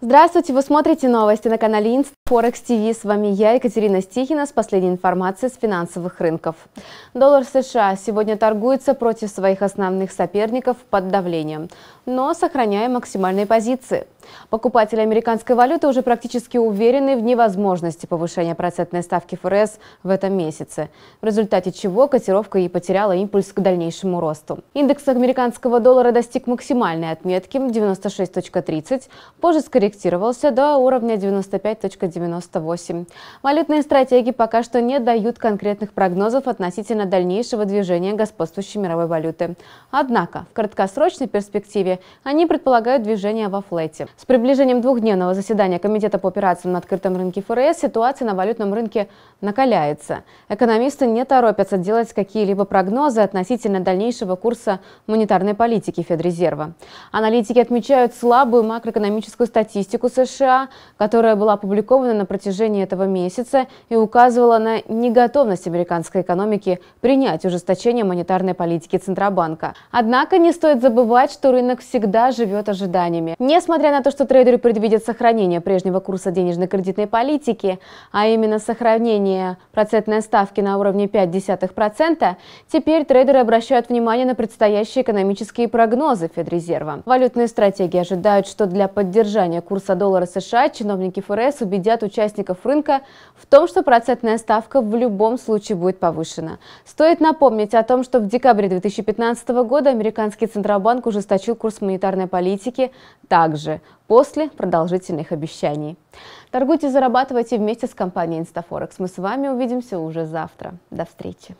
Здравствуйте, вы смотрите новости на канале Инст Форекс ТВ. С вами я, Екатерина Стихина, с последней информацией с финансовых рынков. Доллар США сегодня торгуется против своих основных соперников под давлением, но сохраняя максимальные позиции – Покупатели американской валюты уже практически уверены в невозможности повышения процентной ставки ФРС в этом месяце, в результате чего котировка и потеряла импульс к дальнейшему росту. Индекс американского доллара достиг максимальной отметки 96.30, позже скорректировался до уровня 95.98. Валютные стратегии пока что не дают конкретных прогнозов относительно дальнейшего движения господствующей мировой валюты. Однако в краткосрочной перспективе они предполагают движение во флете. С приближением двухдневного заседания Комитета по операциям на открытом рынке ФРС ситуация на валютном рынке накаляется. Экономисты не торопятся делать какие-либо прогнозы относительно дальнейшего курса монетарной политики Федрезерва. Аналитики отмечают слабую макроэкономическую статистику США, которая была опубликована на протяжении этого месяца и указывала на неготовность американской экономики принять ужесточение монетарной политики Центробанка. Однако не стоит забывать, что рынок всегда живет ожиданиями. Несмотря на то, то, что трейдеры предвидят сохранение прежнего курса денежно-кредитной политики, а именно сохранение процентной ставки на уровне 0,5%, теперь трейдеры обращают внимание на предстоящие экономические прогнозы Федрезерва. Валютные стратегии ожидают, что для поддержания курса доллара США чиновники ФРС убедят участников рынка в том, что процентная ставка в любом случае будет повышена. Стоит напомнить о том, что в декабре 2015 года американский Центробанк ужесточил курс монетарной политики также после продолжительных обещаний. Торгуйте, зарабатывайте вместе с компанией InstaForex. Мы с вами увидимся уже завтра. До встречи!